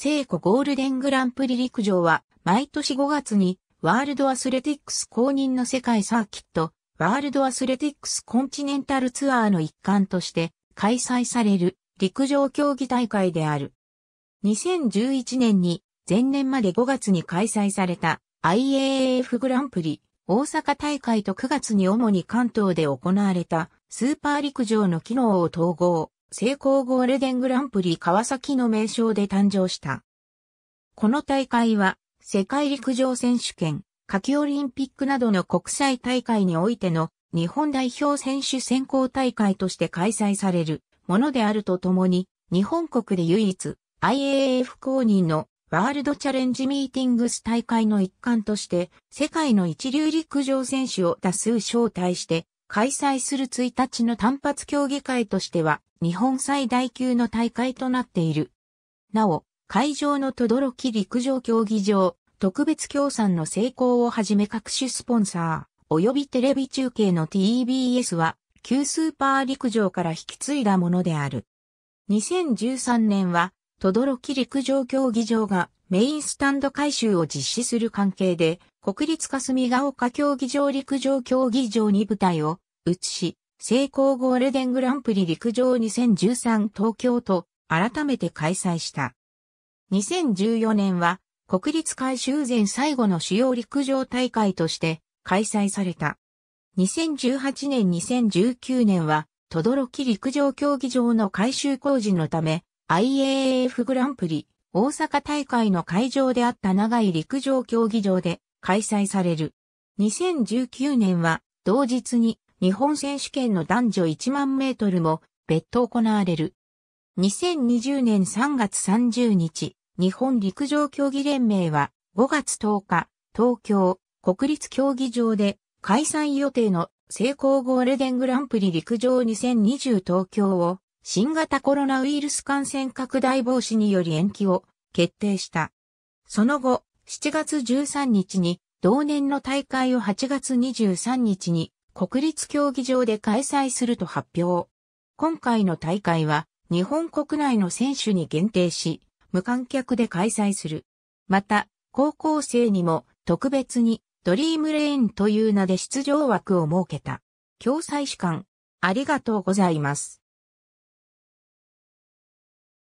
聖子ゴールデングランプリ陸上は、毎年5月に、ワールドアスレティックス公認の世界サーキット、ワールドアスレティックスコンチネンタルツアーの一環として、開催される、陸上競技大会である。2011年に、前年まで5月に開催された、IAAF グランプリ、大阪大会と9月に主に関東で行われた、スーパー陸上の機能を統合。成功ゴールデングランプリ川崎の名称で誕生した。この大会は、世界陸上選手権、夏季オリンピックなどの国際大会においての日本代表選手選考大会として開催されるものであるとともに、日本国で唯一 IAAF 公認のワールドチャレンジミーティングス大会の一環として、世界の一流陸上選手を多数招待して開催する1日の単発競技会としては日本最大級の大会となっている。なお、会場のとどろき陸上競技場、特別協賛の成功をはじめ各種スポンサー、及びテレビ中継の TBS は、旧スーパー陸上から引き継いだものである。2013年は、とどろき陸上競技場がメインスタンド改修を実施する関係で、国立霞ヶ丘競技場陸上競技場に舞台を移し、成功ゴールデングランプリ陸上2013東京と改めて開催した。2014年は国立改修前最後の主要陸上大会として開催された。2018年2019年は、どろき陸上競技場の改修工事のため IAAF グランプリ大阪大会の会場であった長井陸上競技場で開催される。2019年は同日に日本選手権の男女1万メートルも別途行われる。2020年3月30日、日本陸上競技連盟は5月10日、東京国立競技場で開催予定の成功ゴールデングランプリ陸上2020東京を新型コロナウイルス感染拡大防止により延期を決定した。その後、7月13日に同年の大会を8月23日に国立競技場で開催すると発表。今回の大会は日本国内の選手に限定し、無観客で開催する。また、高校生にも特別にドリームレーンという名で出場枠を設けた。共催士官、ありがとうございます。